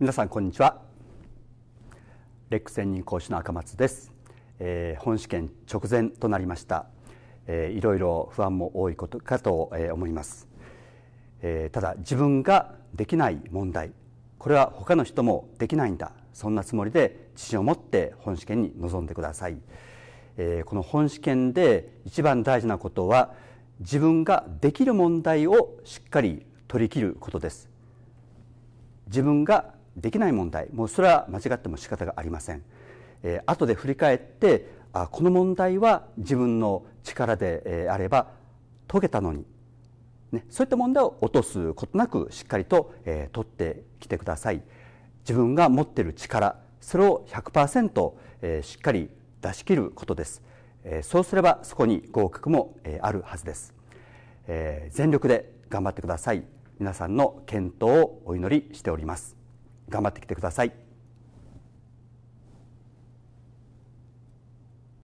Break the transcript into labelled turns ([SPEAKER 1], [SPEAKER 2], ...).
[SPEAKER 1] 皆さんこんにちはレック専任講師の赤松です、えー、本試験直前となりました、えー、いろいろ不安も多いことかと思います、えー、ただ自分ができない問題これは他の人もできないんだそんなつもりで自信を持って本試験に臨んでください、えー、この本試験で一番大事なことは自分ができる問題をしっかり取り切ることです自分ができない問題もうそれは間違っても仕方がありません、えー、後で振り返ってあこの問題は自分の力で、えあれば解けたのに、ね、そういった問題を落とすことなくしっかりと、えー、取ってきてください自分が持っている力それを100%、えー、しっかり出し切ることです、えー、そうすればそこに合格も、えー、あるはずです、えー、全力で頑張ってください皆さんの健闘をお祈りしております頑張ってきてください。